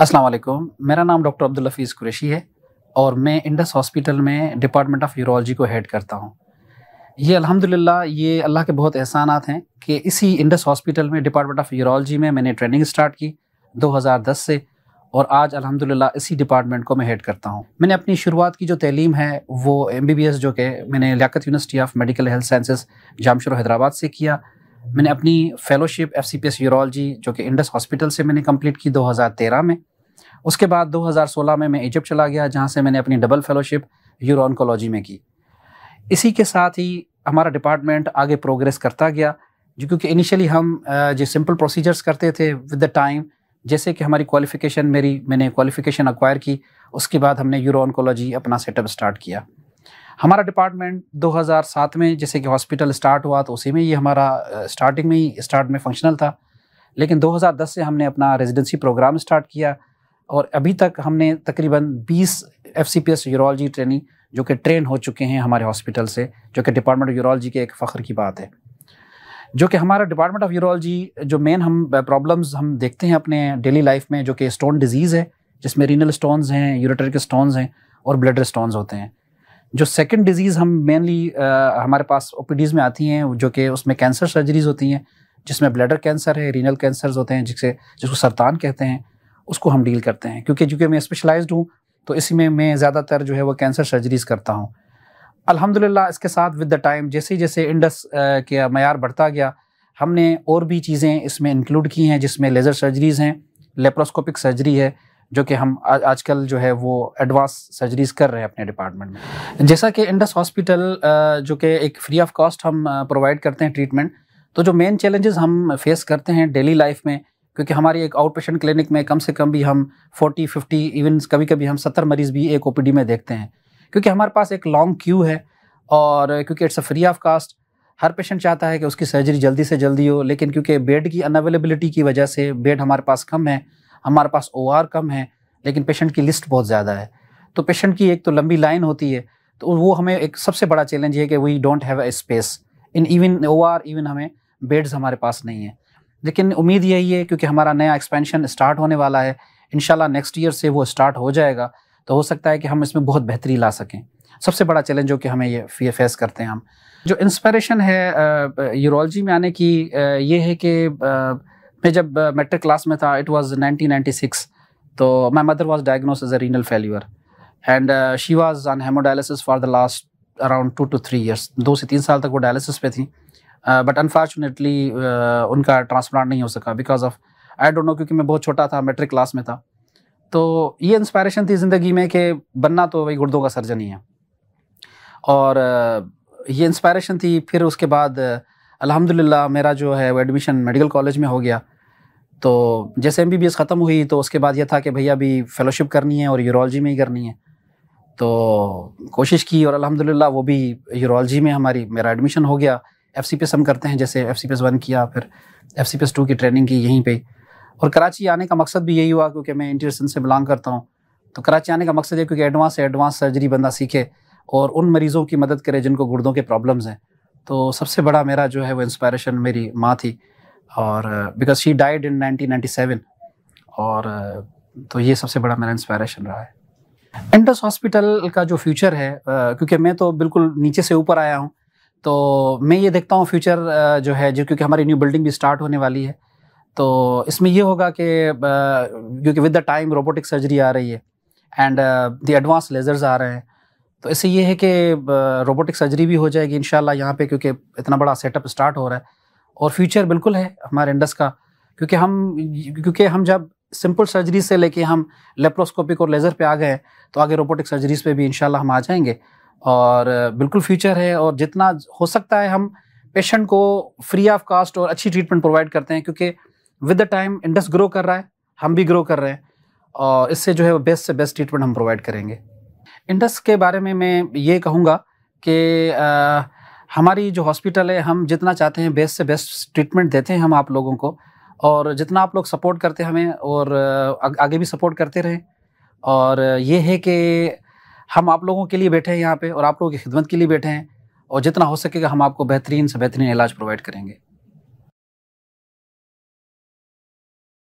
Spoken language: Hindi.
अस्सलाम वालेकुम मेरा नाम डॉक्टर अब्दुल हफीज़ कुरैशी है और मैं इंडस हॉस्पिटल में डिपार्टमेंट ऑफ यूरोलॉजी को हेड करता हूँ ये अल्हम्दुलिल्लाह ये अल्लाह के बहुत एहसानात हैं कि इसी इंडस हॉस्पिटल में डिपार्टमेंट ऑफ यूरोलॉजी में मैंने ट्रेनिंग स्टार्ट की 2010 से और आज अल्हम्दुलिल्लाह इसी डिपार्टमेंट को मैं हेड करता हूँ मैंने अपनी शुरुआत की जो तलीम है वो एम बी बी एस जो कि मैंने Liaquat university of medical health sciences Jamshoro Hyderabad से किया मैंने अपनी fellowship F C P S urology जो कि इंडस हॉस्पिटल से मैंने कंप्लीट की 2013 में उसके बाद 2016 में मैं इजिप्ट चला गया जहाँ से मैंने अपनी डबल फेलोशिप यूरोनकोलॉजी में की इसी के साथ ही हमारा डिपार्टमेंट आगे प्रोग्रेस करता गया जो क्योंकि इनिशियली हम जो सिंपल प्रोसीजर्स करते थे विद द टाइम जैसे कि हमारी क्वालिफ़िकेशन मेरी मैंने क्वालिफ़िकेशन अक्वायर की उसके बाद हमने यूरोनकोलॉजी अपना सेटअप स्टार्ट किया हमारा डिपार्टमेंट 2007 में जैसे कि हॉस्पिटल स्टार्ट हुआ तो उसी में ये हमारा स्टार्टिंग में ही स्टार्ट में फंक्शनल था लेकिन 2010 से हमने अपना रेजिडेंसी प्रोग्राम स्टार्ट किया और अभी तक हमने तकरीबन 20 F C P S urology training जो कि ट्रेन हो चुके हैं हमारे हॉस्पिटल से जो कि डिपार्टमेंट ऑफ यूरोलॉजी के एक फ़ख्र की बात है जो कि हमारा डिपार्टमेंट ऑफ यूरोलॉजी जो मेन हम प्रॉब्लम्स हम देखते हैं अपने डेली लाइफ में जो कि स्टोन डिजीज़ है जिसमें रीनल स्टोन्स हैं यूरेटरिक स्टोन्स हैं और ब्लड स्टोन्स होते हैं जो सेकेंड डिजीज़ हम मेनली हमारे पास ओ में आती हैं जो कि उसमें कैंसर सर्जरीज होती हैं जिसमें ब्लडर कैंसर है रीनल कैंसर्स होते हैं जिससे जिसको सरतान कहते हैं उसको हम डील करते हैं क्योंकि चूँकि मैं स्पेशलाइज हूँ तो इसी में मैं ज़्यादातर जो है वो कैंसर सर्जरीज करता हूँ अलहमदिल्ला इसके साथ विद द टाइम जैसे जैसे इंडस के मैार बढ़ता गया हमने और भी चीज़ें इसमें इंक्लूड की हैं जिसमें लेज़र सर्जरीज़ हैं लेप्रोस्कोपिक सर्जरी है जो कि हम आजकल जो है वो एडवांस सर्जरीज कर रहे हैं अपने डिपार्टमेंट में जैसा कि इंडस हॉस्पिटल जो कि एक फ्री ऑफ कॉस्ट हम प्रोवाइड करते हैं ट्रीटमेंट तो जो मेन चैलेंजेस हम फेस करते हैं डेली लाइफ में क्योंकि हमारी एक आउट पेशेंट क्लिनिक में कम से कम भी हम 40, 50 इवन कभी कभी हम 70 मरीज भी एक ओ में देखते हैं क्योंकि हमारे पास एक लॉन्ग क्यू है और क्योंकि it's a free of cost हर पेशेंट चाहता है कि उसकी सर्जरी जल्दी से जल्दी हो लेकिन क्योंकि बेड की अनअवेलेबिलिटी की वजह से बेड हमारे पास कम है हमारे पास ओ कम है लेकिन पेशेंट की लिस्ट बहुत ज़्यादा है तो पेशेंट की एक तो लंबी लाइन होती है तो वो हमें एक सबसे बड़ा चैलेंज है कि we don't have a space in even oh even हमें बेड्स हमारे पास नहीं है लेकिन उम्मीद यही है क्योंकि हमारा नया एक्सपेंशन स्टार्ट होने वाला है इन नेक्स्ट ईयर से वो स्टार्ट हो जाएगा तो हो सकता है कि हम इसमें बहुत बेहतरी ला सकें सबसे बड़ा चैलेंज जो कि हमें ये फेस करते हैं हम जो इंस्पिरेशन है यूरोलॉजी में आने की ये है कि मैं जब मेट्रिक क्लास में था इट वॉज नाइनटीन तो my mother was diagnose as a renal failure and she was on hemodialysis for the last around two two three years दो से तीन साल तक वो डायलिसिस पे थी बट अनफॉर्चुनेटली उनका ट्रांसप्लांट नहीं हो सका because of I don't know क्योंकि मैं बहुत छोटा था मेट्रिक क्लास में था तो ये इंस्पायरेशन थी ज़िंदगी में कि बनना तो वही गुर्दों का सर्जन ही है और ये इंस्पायरेशन थी फिर उसके बाद अलहमदिल्ला मेरा जो है वो एडमिशन मेडिकल कॉलेज में हो गया तो जैसे एम बी बी एस ख़त्म हुई तो उसके बाद यह था कि भैया अभी फेलोशिप करनी है और यूरोलॉजी में ही करनी है तो कोशिश की और अलहमदिल्ला वो भी यूरोलॉजी में हमारी मेरा एडमिशन हो गया एफ सी हम करते हैं जैसे एफ सी वन किया फिर एफ सी टू की ट्रेनिंग की यहीं पर और कराची आने का मकसद भी यही हुआ क्योंकि मैं इंटरसन से बिलोंग करता हूँ तो कराची आने का मकसद है क्योंकि एडवांस एडवांस सर्जरी बंदा सीखे और उन मरीज़ों की मदद करे जिनको गुर्दों के प्रॉब्लम्स हैं तो सबसे बड़ा मेरा जो है वो इंस्पायरेशन मेरी माँ थी और बिकॉज शी डाइड इन 1997 और uh, तो ये सबसे बड़ा मेरा इंस्पायरेशन रहा है एंटस हॉस्पिटल का जो फ्यूचर है uh, क्योंकि मैं तो बिल्कुल नीचे से ऊपर आया हूँ तो मैं ये देखता हूँ फ्यूचर uh, जो है जो क्योंकि हमारी न्यू बिल्डिंग भी स्टार्ट होने वाली है तो इसमें ये होगा कि क्योंकि with the time robotic surgery आ रही है एंड द एडवांस लेज़र्स आ रहे हैं तो इससे ये है कि रोबोटिक सर्जरी भी हो जाएगी इन यहाँ पे क्योंकि इतना बड़ा सेटअप स्टार्ट हो रहा है और फ्यूचर बिल्कुल है हमारे इंडस का क्योंकि हम क्योंकि हम जब सिंपल सर्जरी से लेके हम लेप्रोस्कोपिक और लेज़र पे आ गए तो आगे रोबोटिक सर्जरीज पे भी इन हम आ जाएंगे और बिल्कुल फ्यूचर है और जितना हो सकता है हम पेशेंट को फ्री ऑफ कास्ट और अच्छी ट्रीटमेंट प्रोवाइड करते हैं क्योंकि with the time Indus grow कर रहा है हम भी ग्रो कर रहे हैं और इससे जो है वो बेस्ट से बेस्ट ट्रीटमेंट हम प्रोवाइड करेंगे इंडस के बारे में मैं ये कहूँगा कि हमारी जो हॉस्पिटल है हम जितना चाहते हैं बेस्ट से बेस्ट ट्रीटमेंट देते हैं हम आप लोगों को और जितना आप लोग सपोर्ट करते हमें और आगे भी सपोर्ट करते रहें और ये है कि हम आप लोगों के लिए बैठे हैं यहाँ पे और आप लोगों की खिदमत के लिए बैठे हैं और जितना हो सकेगा हम आपको बेहतरीन से बेहतरीन इलाज प्रोवाइड करेंगे